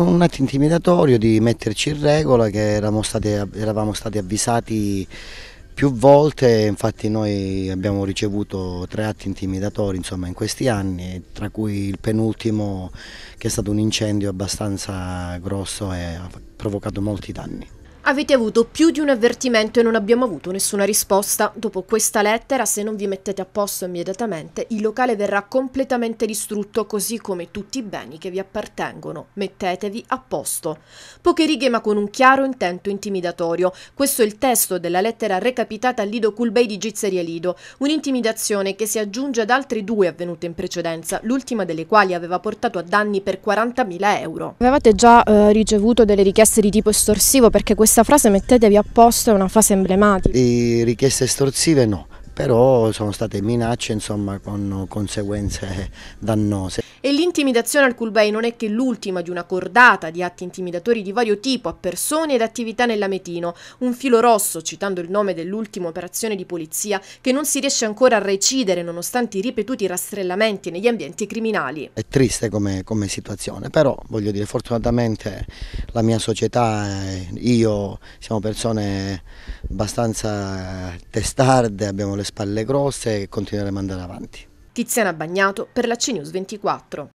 un atto intimidatorio di metterci in regola che eravamo stati, eravamo stati avvisati più volte, infatti noi abbiamo ricevuto tre atti intimidatori insomma, in questi anni, tra cui il penultimo che è stato un incendio abbastanza grosso e ha provocato molti danni. Avete avuto più di un avvertimento e non abbiamo avuto nessuna risposta. Dopo questa lettera, se non vi mettete a posto immediatamente, il locale verrà completamente distrutto, così come tutti i beni che vi appartengono. Mettetevi a posto. Poche righe ma con un chiaro intento intimidatorio. Questo è il testo della lettera recapitata a Lido Culbei di Gizzeria Lido, un'intimidazione che si aggiunge ad altre due avvenute in precedenza, l'ultima delle quali aveva portato a danni per 40.000 euro. Avevate già eh, ricevuto delle richieste di tipo estorsivo perché questa questa frase mettetevi a posto è una frase emblematica. E richieste estorsive no però sono state minacce insomma, con conseguenze dannose. E l'intimidazione al Culbei non è che l'ultima di una cordata di atti intimidatori di vario tipo a persone ed attività nell'Ametino, un filo rosso, citando il nome dell'ultima operazione di polizia, che non si riesce ancora a recidere nonostante i ripetuti rastrellamenti negli ambienti criminali. È triste come, come situazione, però voglio dire fortunatamente la mia società, eh, io siamo persone abbastanza testarde, abbiamo le spalle grosse e continueremo ad andare avanti. Tiziana Bagnato per la CNews 24.